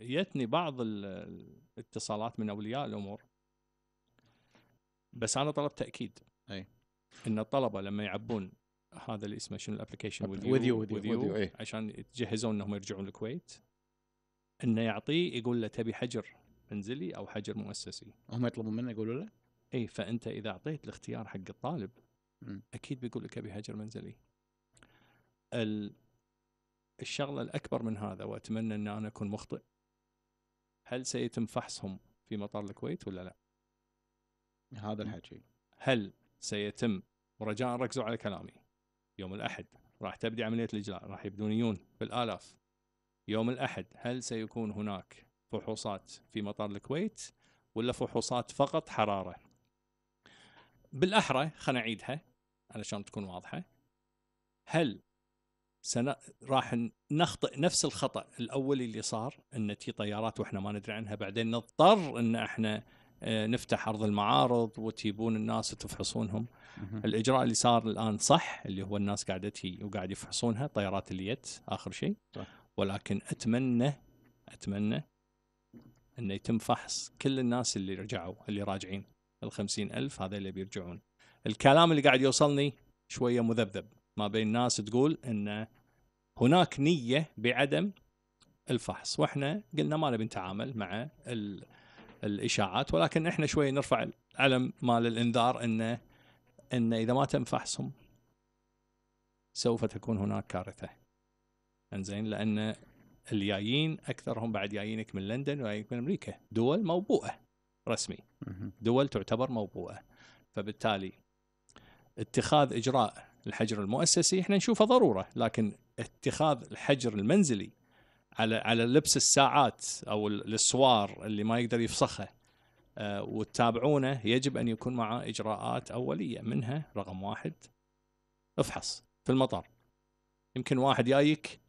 جتني بعض الاتصالات من اولياء الامور بس انا طلبت تاكيد اي ان الطلبه لما يعبون هذا اللي اسمه شنو الابلكيشن وذ يو وذ يو عشان يتجهزون انهم يرجعون الكويت انه يعطيه يقول له تبي حجر منزلي او حجر مؤسسي هم يطلبون منه يقولوا له؟ اي فانت اذا اعطيت الاختيار حق الطالب م. اكيد بيقول لك ابي حجر منزلي الشغله الاكبر من هذا واتمنى ان انا اكون مخطئ هل سيتم فحصهم في مطار الكويت ولا لا؟ هذا الحكي هل سيتم ورجاء ركزوا على كلامي يوم الاحد راح تبدي عمليه الاجلاء راح يبدون يون بالالاف يوم الاحد هل سيكون هناك فحوصات في مطار الكويت ولا فحوصات فقط حراره؟ بالاحرى خلينا نعيدها علشان تكون واضحه هل سن... راح نخطئ نفس الخطا الاولي اللي صار ان تي طيارات واحنا ما ندري عنها بعدين نضطر ان احنا آه، نفتح ارض المعارض وتجيبون الناس وتفحصونهم الاجراء اللي صار الان صح اللي هو الناس قاعده تي وقاعد يفحصونها طيارات اليت اخر شيء ولكن اتمنى اتمنى انه يتم فحص كل الناس اللي رجعوا اللي راجعين ال ألف هذا اللي بيرجعون الكلام اللي قاعد يوصلني شويه مذبذب ما بين ناس تقول ان هناك نيه بعدم الفحص واحنا قلنا ما نبي نتعامل مع الاشاعات ولكن احنا شوي نرفع العلم مال الانذار انه ان اذا ما تم فحصهم سوف تكون هناك كارثه انزين لان الجايين اكثرهم بعد جايينك من لندن وجايينك من امريكا دول موبوءه رسمي دول تعتبر موبوءه فبالتالي اتخاذ اجراء الحجر المؤسسي احنا نشوفه ضروره لكن اتخاذ الحجر المنزلي على على لبس الساعات او السوار اللي ما يقدر يفسخه آه، وتتابعونه يجب ان يكون معه اجراءات اوليه منها رقم واحد افحص في المطار يمكن واحد جايك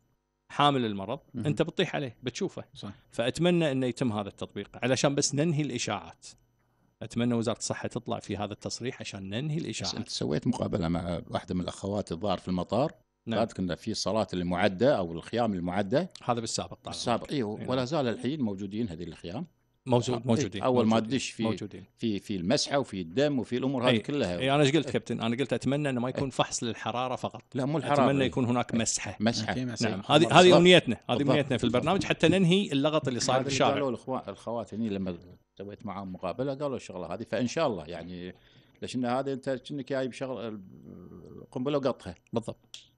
حامل المرض انت بتطيح عليه بتشوفه صح. فاتمنى انه يتم هذا التطبيق علشان بس ننهي الاشاعات اتمنى وزاره الصحه تطلع في هذا التصريح عشان ننهي الاشاعات انت سويت مقابله مع واحده من الاخوات الظاهر في المطار نعم قالت كنا في الصلاه المعده او الخيام المعده هذا بالسابق طبعا بالسابق إيوه، اي نعم. ولا زال الحين موجودين هذه الخيام موجود موجودين اول ما تدش في موجودين. في في المسحه وفي الدم وفي الامور هذه كلها اي انا ايش قلت كابتن انا قلت اتمنى انه ما يكون فحص للحراره فقط لا مو الحراره اتمنى يكون هناك مسحه مسحه نعم هذه هذه امنيتنا هذه امنيتنا في البرنامج حتى ننهي اللغط اللي صار في الشارع قالوا الاخوات هني لما سويت معاهم مقابله قالوا الشغله هذه فان شاء الله يعني لان هذا انت كأنك جايب شغله قنبله وقطها بالضبط